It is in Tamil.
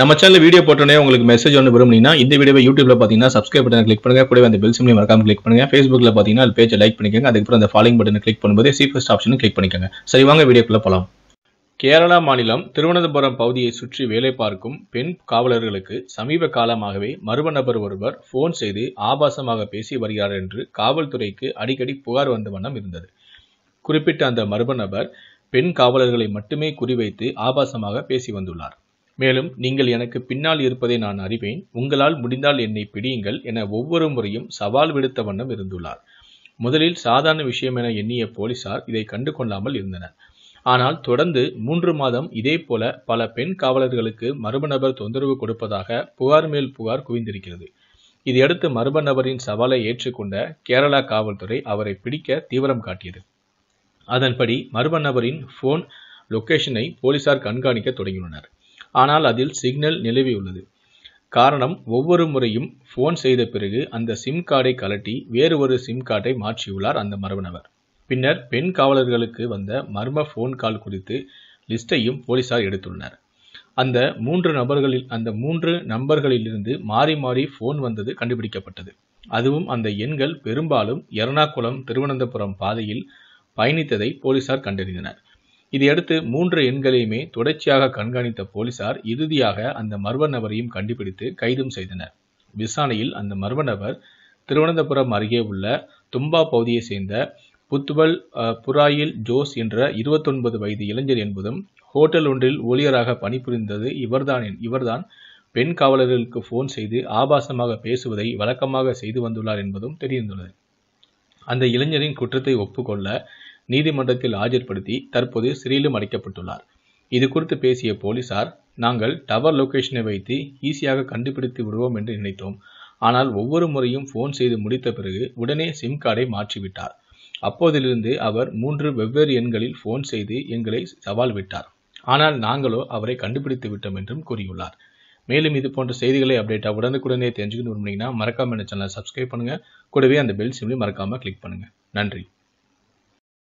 நம்ம சேனல் வீடியோ போட்டோன்னே உங்களுக்கு மெசேஜ் ஒன்று விரும்புனீங்கன்னா இந்த வீடியோ யூடியூப்ல பார்த்தீங்கன்னா சப்ஸ்கிரைப் பண்ணி கிளிக் பண்ணுங்க கூட அந்த பெல் சிம்லி மறக்காம கிளிக் பண்ணுங்க ஃபேஸ்புக்கில் பார்த்தீங்கன்னா பேஜ் லைக் பண்ணிக்கோங்க அதுக்கப்புறம் அந்த ஃபாலோயிங் பட்டன் கிளிக் பண்ணும்போது சீஃபஸ்ட் ஆப்ஷனும் கிளிக் பண்ணிக்கோங்க சரி வாங்க வீடியோக்குள்ள போகலாம் கேரளா மாநிலம் திருவனந்தபுரம் பகுதியை சுற்றி வேலை பார்க்கும் பெண் காவலர்களுக்கு சமீப காலமாகவே மர்ம நபர் ஒருவர் ஃபோன் செய்து ஆபாசமாக பேசி வருகிறார் என்று காவல்துறைக்கு அடிக்கடி புகார் வந்த வண்ணம் இருந்தது குறிப்பிட்ட அந்த மர்ம நபர் பெண் காவலர்களை மட்டுமே குறிவைத்து ஆபாசமாக பேசி வந்துள்ளார் மேலும் நீங்கள் எனக்கு பின்னால் இருப்பதை நான் அறிவேன் உங்களால் முடிந்தால் என்னை பிடியுங்கள் என ஒவ்வொரு முறையும் சவால் விடுத்த வண்ணம் இருந்துள்ளார் முதலில் சாதாரண விஷயம் என எண்ணிய போலீசார் இதை கண்டு கொள்ளாமல் இருந்தனர் ஆனால் தொடர்ந்து மூன்று மாதம் இதே போல பல பெண் காவலர்களுக்கு மர்ம நபர் தொந்தரவு கொடுப்பதாக புகார் மேல் புகார் குவிந்திருக்கிறது இதையடுத்து மர்ம நபரின் சவாலை ஏற்றுக்கொண்ட கேரளா காவல்துறை அவரை பிடிக்க தீவிரம் காட்டியது அதன்படி மர்ம நபரின் போன் லொக்கேஷனை போலீசார் கண்காணிக்க தொடங்கியுள்ளனர் ஆனால் அதில் சிக்னல் நிலவி உள்ளது காரணம் ஒவ்வொரு முறையும் ஃபோன் செய்த பிறகு அந்த சிம் கார்டை கலட்டி வேறு ஒரு சிம் கார்டை மாற்றியுள்ளார் அந்த மர்மநபர் பின்னர் பெண் காவலர்களுக்கு வந்த மர்ம ஃபோன் கால் குறித்து லிஸ்டையும் போலீசார் எடுத்துள்ளனர் அந்த மூன்று நபர்களில் அந்த மூன்று நம்பர்களிலிருந்து மாறி மாறி ஃபோன் வந்தது கண்டுபிடிக்கப்பட்டது அதுவும் அந்த எண்கள் பெரும்பாலும் எர்ணாகுளம் திருவனந்தபுரம் பாதையில் பயணித்ததை போலீசார் கண்டறிந்தனர் இதையடுத்து மூன்று எண்களையுமே தொடர்ச்சியாக கண்காணித்த போலீசார் இறுதியாக அந்த மர்ம நபரையும் கண்டுபிடித்து கைதும் செய்தனர் விசாரணையில் அந்த மர்ம நபர் திருவனந்தபுரம் அருகே உள்ள தும்பா பகுதியைச் சேர்ந்த புத்துவல் புராயில் ஜோஸ் என்ற இருபத்தொன்பது வயது இளைஞர் என்பதும் ஹோட்டல் ஒன்றில் ஊழியராக பணிபுரிந்தது இவர்தான் இவர்தான் பெண் காவலர்களுக்கு ஃபோன் செய்து ஆபாசமாக பேசுவதை வழக்கமாக செய்து வந்துள்ளார் என்பதும் தெரிந்துள்ளது அந்த இளைஞரின் குற்றத்தை ஒப்புக்கொள்ள நீதிமன்றத்தில் ஆஜர்படுத்தி தற்போது சிறையிலும் அடைக்கப்பட்டுள்ளார் இது குறித்து பேசிய போலீசார் நாங்கள் டவர் லொகேஷனை வைத்து ஈஸியாக கண்டுபிடித்து விடுவோம் என்று நினைத்தோம் ஆனால் ஒவ்வொரு முறையும் ஃபோன் செய்து முடித்த பிறகு உடனே சிம் கார்டை மாற்றிவிட்டார் அப்போதிலிருந்து அவர் மூன்று வெவ்வேறு எண்களில் ஃபோன் செய்து எங்களை சவால் விட்டார் ஆனால் நாங்களோ அவரை கண்டுபிடித்து விட்டோம் என்றும் கூறியுள்ளார் மேலும் இது போன்ற செய்திகளை அப்டேட்டாக உடனுக்குடனே தெரிஞ்சுக்கணும் அப்படின்னா மறக்காம என்ன சேனலை சப்ஸ்கிரைப் பண்ணுங்கள் கூடவே அந்த பெல் சிம்லையும் மறக்காமல் கிளிக் பண்ணுங்கள் நன்றி